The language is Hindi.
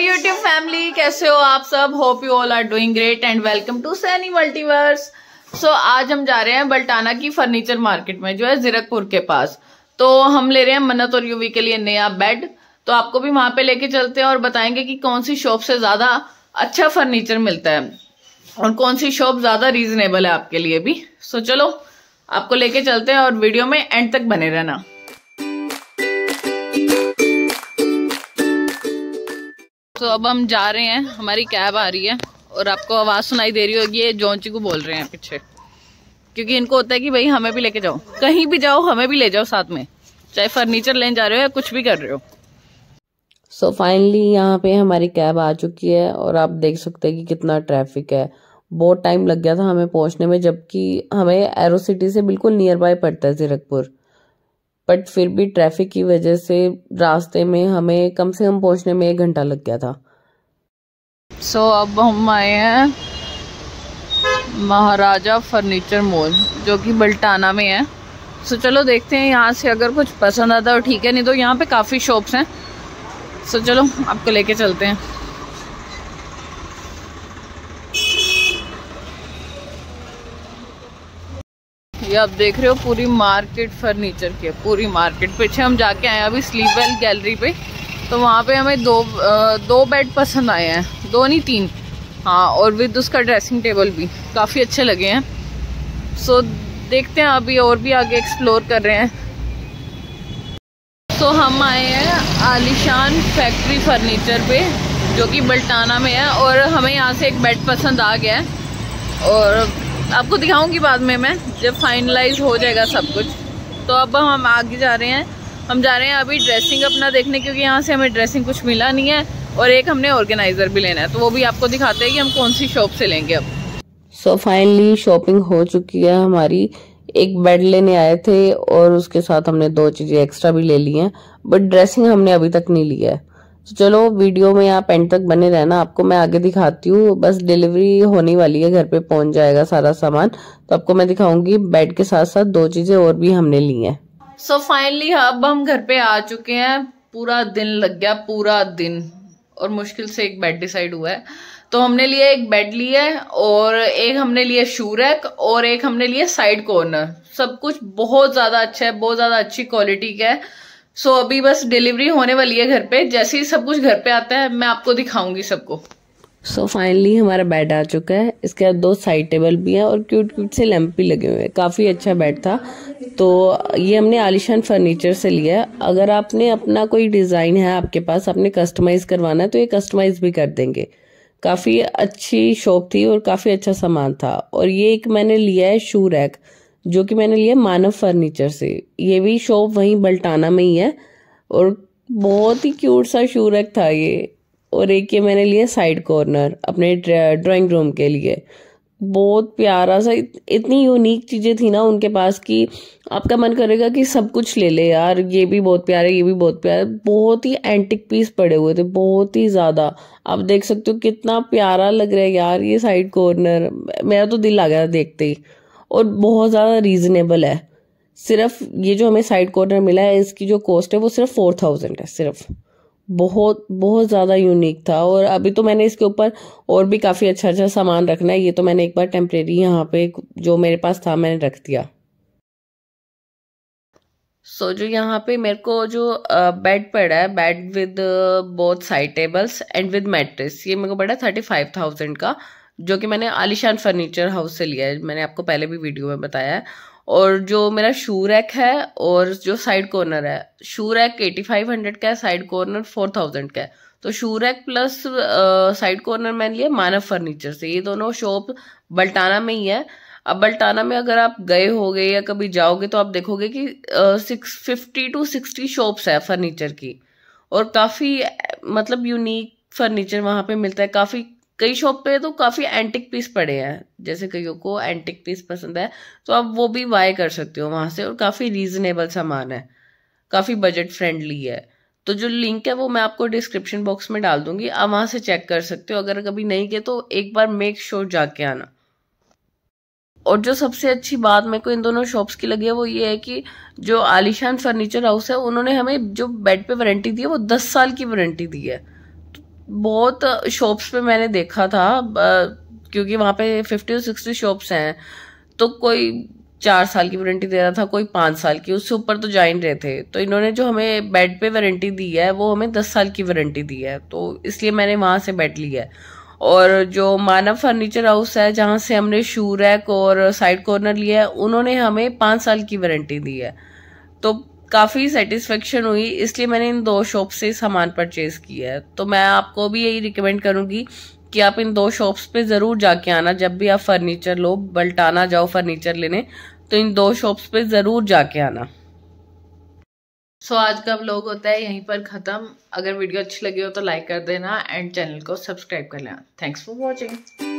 YouTube family, कैसे हो आप सब hope you all are doing great and welcome to Saini multiverse so आज हम जा रहे हैं बल्टाना की फर्नीचर मार्केट में जो है जीरकपुर के पास तो हम ले रहे हैं मन्नत और यूवी के लिए नया बेड तो आपको भी वहां पे लेके चलते हैं और बताएंगे कि कौन सी शॉप से ज्यादा अच्छा फर्नीचर मिलता है और कौन सी शॉप ज्यादा रीजनेबल है आपके लिए भी सो so, चलो आपको लेके चलते हैं और वीडियो में एंड तक बने रहना तो अब हम जा रहे हैं हमारी कैब आ रही है और आपको आवाज़ सुनाई दे रही होगी ये जोची को बोल रहे हैं पीछे क्योंकि इनको होता है कि भाई हमें भी लेके जाओ कहीं भी जाओ हमें भी ले जाओ साथ में चाहे फर्नीचर लेने जा रहे हो या कुछ भी कर रहे हो सो फाइनली यहाँ पे हमारी कैब आ चुकी है और आप देख सकते हैं कि कितना ट्रैफिक है बहुत टाइम लग गया था हमें पहुँचने में जबकि हमें एरो सिटी से बिल्कुल नियर बाय पड़ता है जीरकपुर बट फिर भी ट्रैफिक की वजह से रास्ते में हमें कम से कम पहुंचने में एक घंटा लग गया था सो so, अब हम आए हैं महाराजा फर्नीचर मॉल जो कि बल्टाना में है सो so, चलो देखते हैं यहाँ से अगर कुछ पसंद आता है ठीक है नहीं तो यहाँ पे काफ़ी शॉप्स हैं सो so, चलो आपको लेके चलते हैं ये आप देख रहे हो पूरी मार्केट फर्नीचर की है पूरी मार्केट पीछे हम जाके आए हैं अभी स्लीपेल गैलरी पे तो वहाँ पे हमें दो दो बेड पसंद आए हैं दो नहीं तीन हाँ और विद उसका ड्रेसिंग टेबल भी काफ़ी अच्छे लगे हैं सो देखते हैं अभी और भी आगे एक्सप्लोर कर रहे हैं सो हम आए हैं आलिशान फैक्ट्री फर्नीचर पे जो कि बल्टाना में है और हमें यहाँ से एक बेड पसंद आ गया है और आपको दिखाऊंगी बाद में मैं जब फाइनलाइज हो जाएगा सब कुछ तो अब हम आगे जा रहे हैं हम जा रहे हैं अभी ड्रेसिंग अपना देखने क्योंकि यहाँ से हमें ड्रेसिंग कुछ मिला नहीं है और एक हमने ऑर्गेनाइज़र भी लेना है तो वो भी आपको दिखाते हैं कि हम कौन सी शॉप से लेंगे अब सो फाइनली शॉपिंग हो चुकी है हमारी एक बेड लेने आए थे और उसके साथ हमने दो चीज़ें एक्स्ट्रा भी ले ली हैं बट ड्रेसिंग हमने अभी तक नहीं लिया है तो चलो वीडियो में आप एंड तक बने रहना आपको मैं आगे दिखाती हूँ बस डिलीवरी होने वाली है घर पे पहुंच जाएगा सारा सामान तो आपको मैं दिखाऊंगी बेड के साथ साथ दो चीजें और भी हमने ली हैं सो फाइनली अब हम घर पे आ चुके हैं पूरा दिन लग गया पूरा दिन और मुश्किल से एक बेड डिसाइड हुआ है तो हमने लिए एक बेड लिया है और एक हमने लिए शू रैक और एक हमने लिए साइड कॉर्नर सब कुछ बहुत ज़्यादा अच्छा है बहुत ज़्यादा अच्छी क्वालिटी का है सो so, अभी बस डिलीवरी होने वाली है घर पे जैसे ही सब कुछ घर पे आता है मैं आपको दिखाऊंगी सबको सो so, फाइनली हमारा बेड आ चुका है इसके बाद दो साइड टेबल भी हैं और क्यूट क्यूट से लैंप भी लगे हुए हैं काफ़ी अच्छा बेड था तो ये हमने आलिशान फर्नीचर से लिया है अगर आपने अपना कोई डिज़ाइन है आपके पास आपने कस्टमाइज़ करवाना है तो ये कस्टमाइज़ भी कर देंगे काफ़ी अच्छी शॉप थी और काफ़ी अच्छा सामान था और ये एक मैंने लिया है शू रैक जो कि मैंने लिया मानव फर्नीचर से ये भी शॉप वहीं बल्टाना में ही है और बहुत ही क्यूट सा शू रैक था ये और एक ये मैंने लिया साइड कॉर्नर अपने ड्राइंग रूम के लिए बहुत प्यारा सा इतनी यूनिक चीज़ें थी ना उनके पास कि आपका मन करेगा कि सब कुछ ले ले यार ये भी बहुत प्यारा ये भी बहुत प्यारा बहुत ही एंटिक पीस पड़े हुए थे बहुत ही ज़्यादा आप देख सकते हो कितना प्यारा लग रहा है यार ये साइड कॉर्नर मेरा तो दिल आ गया देखते ही और बहुत ज़्यादा रीज़नेबल है सिर्फ ये जो हमें साइड कॉर्नर मिला है इसकी जो कॉस्ट है वो सिर्फ फोर थाउजेंड है सिर्फ बहुत बहुत ज़्यादा यूनिक था और अभी तो मैंने इसके ऊपर और भी काफ़ी अच्छा अच्छा सामान रखना है ये तो मैंने एक बार टेम्परेरी यहाँ पे जो मेरे पास था मैंने रख दिया सो so, जो यहाँ पे मेरे को जो बेड पड़ा है bed with both side tables and with mattress ये मेरे को पड़ा थर्टी फाइव थाउजेंड का जो कि मैंने आलिशान फर्नीचर हाउस से लिया है मैंने आपको पहले भी वीडियो में बताया है और जो मेरा शू रैक है और जो साइड कॉर्नर है shoe rack eighty five hundred का है साइड कॉर्नर फोर थाउजेंड का है तो shoe rack plus side corner मैंने लिया मानव फर्नीचर से ये दोनों शॉप बल्टाना में ही है अब बल्टाना में अगर आप गए गए या कभी जाओगे तो आप देखोगे कि six fifty to sixty shops है फर्नीचर की और काफ़ी मतलब यूनिक फर्नीचर वहाँ पे मिलता है काफ़ी कई शॉप पे तो काफ़ी एंटिक पीस पड़े हैं जैसे कईयों को एंटिक पीस पसंद है तो आप वो भी बाय कर सकते हो वहाँ से और काफ़ी रीजनेबल सामान है काफ़ी बजट फ्रेंडली है तो जो लिंक है वो मैं आपको डिस्क्रिप्शन बॉक्स में डाल दूंगी आप वहाँ से चेक कर सकते हो अगर कभी नहीं गए तो एक बार मेक श्योर sure जाके आना और जो सबसे अच्छी बात मेरे को इन दोनों शॉप्स की लगी है वो ये है कि जो आलिशान फर्नीचर हाउस है उन्होंने हमें जो बेड पे वारंटी दी है वो दस साल की वारंटी दी है बहुत शॉप्स पे मैंने देखा था क्योंकि वहाँ पे फिफ्टी और सिक्सटी शॉप्स हैं तो कोई चार साल की वारंटी दे रहा था कोई पाँच साल की उससे ऊपर तो जॉइन रहे थे तो इन्होंने जो हमें बेड पे वारंटी दी है वो हमें दस साल की वारंटी दी है तो इसलिए मैंने वहाँ से बेड लिया है और जो मानव फर्नीचर हाउस है जहाँ से हमने शू रैक और साइड कॉर्नर लिया है उन्होंने हमें पाँच साल की वारंटी दी है तो काफ़ी सेटिस्फेक्शन हुई इसलिए मैंने इन दो शॉप से सामान परचेज़ किया है तो मैं आपको भी यही रिकमेंड करूँगी कि आप इन दो शॉप्स पे ज़रूर जाके आना जब भी आप फर्नीचर लो बल्टाना जाओ फर्नीचर लेने तो इन दो शॉप्स पे ज़रूर जाके आना सो so, आज का ब्लॉग होता है यहीं पर ख़त्म अगर वीडियो अच्छी लगी हो तो लाइक कर देना एंड चैनल को सब्सक्राइब कर लेना थैंक्स फॉर वॉचिंग